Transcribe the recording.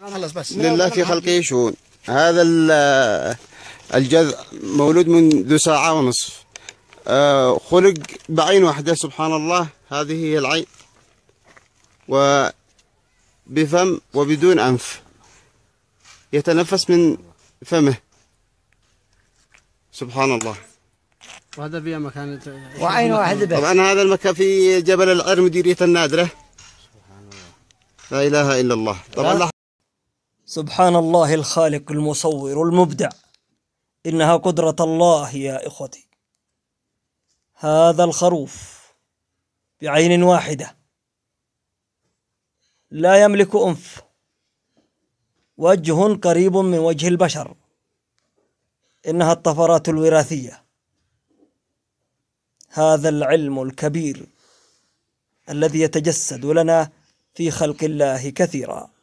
خلص بس لله في خلقه شؤون هذا الجذع مولود منذ ساعة ونصف آه، خلق بعين واحدة سبحان الله هذه هي العين وبفم وبدون أنف يتنفس من فمه سبحان الله وهذا في مكان وعين واحدة طبعا هذا المكان في جبل العر مديرية النادرة لا إله إلا الله طبعا سبحان الله الخالق المصور المبدع إنها قدرة الله يا إخوتي هذا الخروف بعين واحدة لا يملك أنف وجه قريب من وجه البشر إنها الطفرات الوراثية هذا العلم الكبير الذي يتجسد لنا في خلق الله كثيرا